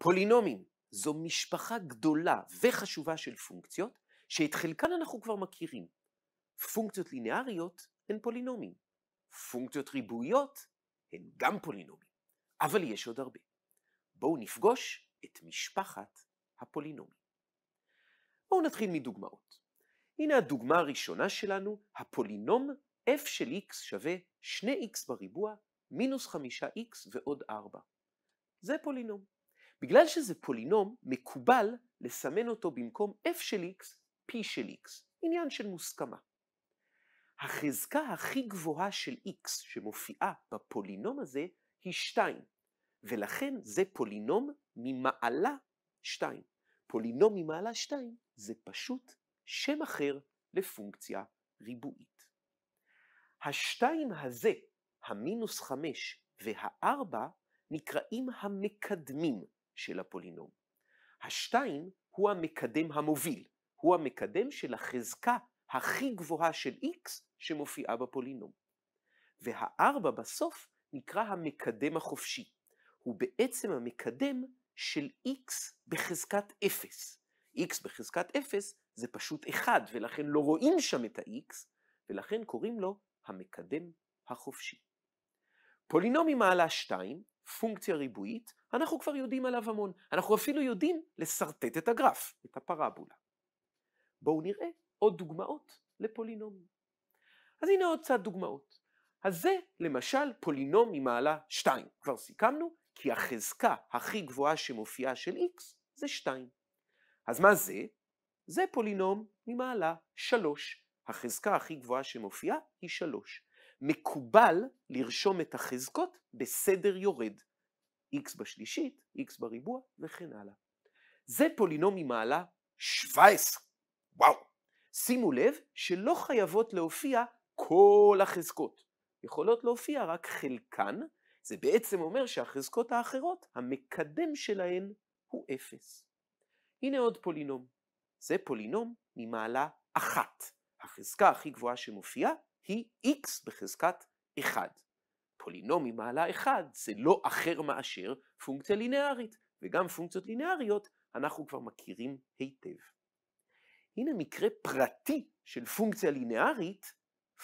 פולינומים זו משפחה גדולה וחשובה של פונקציות, שאת חלקן אנחנו כבר מכירים. פונקציות לינאריות הן פולינומים. פונקציות ריבועיות הן גם פולינומים. אבל יש עוד הרבה. בואו נפגוש את משפחת הפולינומים. בואו נתחיל מדוגמאות. הנה הדוגמה הראשונה שלנו, הפולינום f של x שווה 2x בריבוע מינוס 5x ועוד 4. זה פולינום. בגלל שזה פולינום, מקובל לסמן אותו במקום f של x, p של x, עניין של מוסכמה. החזקה הכי גבוהה של x שמופיעה בפולינום הזה היא 2, ולכן זה פולינום ממעלה 2. פולינום ממעלה 2 זה פשוט שם אחר לפונקציה ריבועית. השתיים הזה, המינוס חמש והארבע, נקראים המקדמים של הפולינום. השתיים הוא המקדם המוביל, הוא המקדם של החזקה הכי גבוהה של x שמופיעה בפולינום. והארבע בסוף נקרא המקדם החופשי, הוא בעצם המקדם של x בחזקת 0. x בחזקת 0 זה פשוט 1 ולכן לא רואים שם את ה-x ולכן קוראים לו המקדם החופשי. פולינום מעלה 2, פונקציה ריבועית, אנחנו כבר יודעים עליו המון. אנחנו אפילו יודעים לשרטט את הגרף, את הפרבולה. בואו נראה עוד דוגמאות לפולינומים. אז הנה עוד קצת דוגמאות. אז זה למשל פולינום ממעלה 2. כבר סיכמנו כי החזקה הכי גבוהה שמופיעה של x זה 2. אז מה זה? זה פולינום ממעלה 3. החזקה הכי גבוהה שמופיעה היא 3. מקובל לרשום את החזקות בסדר יורד. x בשלישית, x בריבוע וכן הלאה. זה פולינום ממעלה 17. וואו. שימו לב שלא חייבות להופיע כל החזקות. יכולות להופיע רק חלקן, זה בעצם אומר שהחזקות האחרות, המקדם שלהן הוא 0. הנה עוד פולינום. זה פולינום ממעלה 1. החזקה הכי גבוהה שמופיעה היא x בחזקת 1. פולינום ממעלה 1 זה לא אחר מאשר פונקציה לינארית, וגם פונקציות לינאריות אנחנו כבר מכירים היטב. הנה מקרה פרטי של פונקציה לינארית,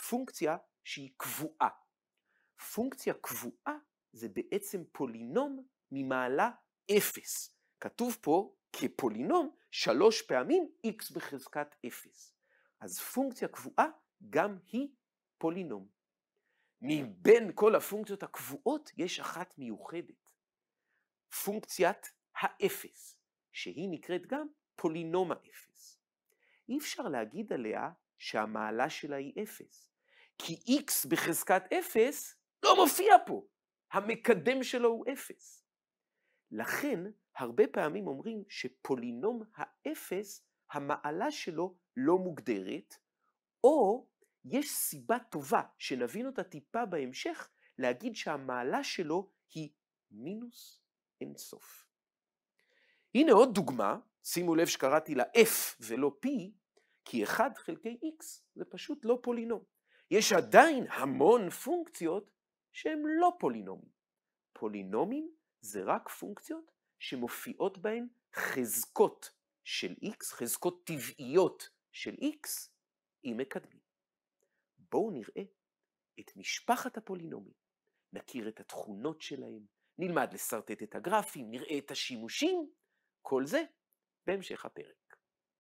פונקציה שהיא קבועה. פונקציה קבועה זה בעצם פולינום ממעלה 0. כתוב פה כפולינום שלוש פעמים x בחזקת 0. אז פונקציה קבועה גם היא פולינום. מבין כל הפונקציות הקבועות יש אחת מיוחדת, פונקציית האפס, שהיא נקראת גם פולינום האפס. אי אפשר להגיד עליה שהמעלה שלה היא אפס, כי x בחזקת אפס לא מופיע פה, המקדם שלו הוא אפס. לכן הרבה פעמים אומרים שפולינום האפס, המעלה שלו לא מוגדרת, או יש סיבה טובה, שנבין אותה טיפה בהמשך, להגיד שהמעלה שלו היא מינוס אינסוף. הנה עוד דוגמה, שימו לב שקראתי לה F ולא P, כי 1 חלקי X זה פשוט לא פולינום. יש עדיין המון פונקציות שהן לא פולינומים. פולינומים זה רק פונקציות שמופיעות בהן חזקות של x, חזקות טבעיות של x, אם מקדמים. בואו נראה את משפחת הפולינומים, נכיר את התכונות שלהם, נלמד לשרטט את הגרפים, נראה את השימושים, כל זה בהמשך הפרק.